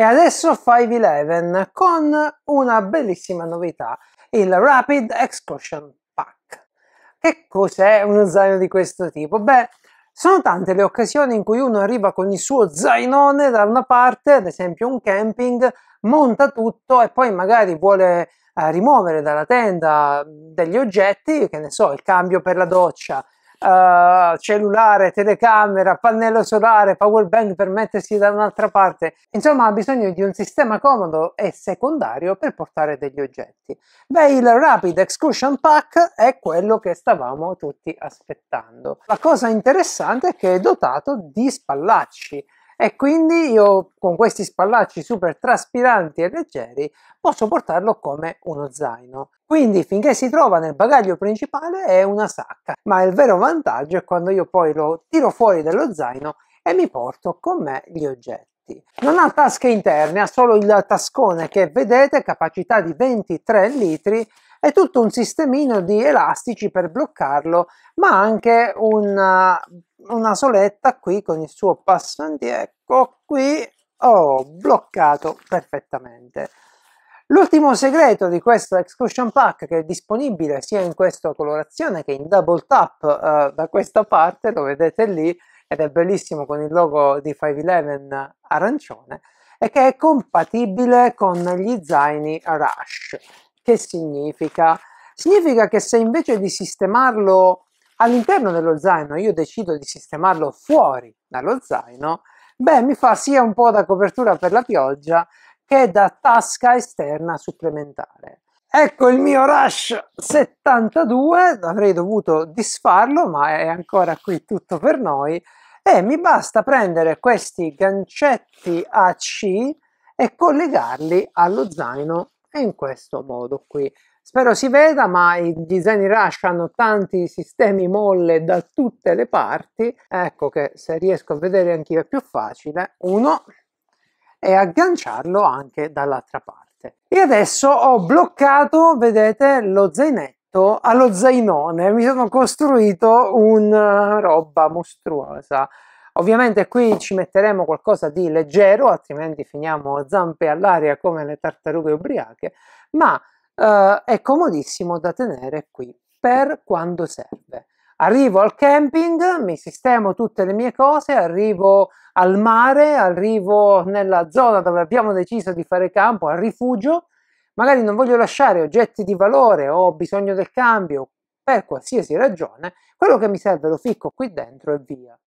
E adesso 511 con una bellissima novità, il Rapid Excursion Pack. Che cos'è uno zaino di questo tipo? Beh, sono tante le occasioni in cui uno arriva con il suo zainone da una parte, ad esempio un camping, monta tutto e poi magari vuole eh, rimuovere dalla tenda mm, degli oggetti, che ne so, il cambio per la doccia, eh, cellulare, telecamera, pannello solare, power bank per mettersi da un'altra parte. Insomma, ha bisogno di un sistema comodo e secondario per portare degli oggetti. Beh, il Rapid Excursion Pack è quello che stavamo tutti aspettando. La cosa interessante è che è dotato di spallacci e quindi io con questi spallacci super traspiranti e leggeri posso portarlo come uno zaino. Quindi finché si trova nel bagaglio principale è una sacca, ma il vero vantaggio è quando io poi lo tiro fuori dallo zaino e mi porto con me gli oggetti. Non ha tasche interne, ha solo il tascone che vedete, capacità di 23 litri e tutto un sistemino di elastici per bloccarlo, ma anche un una soletta qui con il suo passo indietro, ecco qui ho bloccato perfettamente. L'ultimo segreto di questo Exclusion Pack che è disponibile sia in questa colorazione che in double tap eh, da questa parte, lo vedete lì, ed è bellissimo con il logo di 511 arancione, è che è compatibile con gli zaini Rush. Che significa? Significa che se invece di sistemarlo all'interno dello zaino io decido di sistemarlo fuori dallo zaino, beh, mi fa sia un po' da copertura per la pioggia che da tasca esterna supplementare. Ecco il mio Rush 72, avrei dovuto disfarlo, ma è ancora qui tutto per noi. E mi basta prendere questi gancetti AC e collegarli allo zaino in questo modo qui. Spero si veda, ma i disegni Rush hanno tanti sistemi molle da tutte le parti. Ecco che se riesco a vedere anch'io è più facile. Uno e agganciarlo anche dall'altra parte. E adesso ho bloccato, vedete, lo zainetto allo zainone mi sono costruito una eh, roba mostruosa ovviamente qui ci metteremo qualcosa di leggero altrimenti finiamo zampe all'aria come le tartarughe ubriache ma eh, è comodissimo da tenere qui per quando serve. Arrivo al camping, mi sistemo tutte le mie cose, arrivo al mare, arrivo nella zona dove abbiamo deciso di fare campo, al rifugio, magari non voglio lasciare oggetti di valore o ho bisogno del cambio per qualsiasi ragione, quello che mi serve lo ficco qui dentro e via.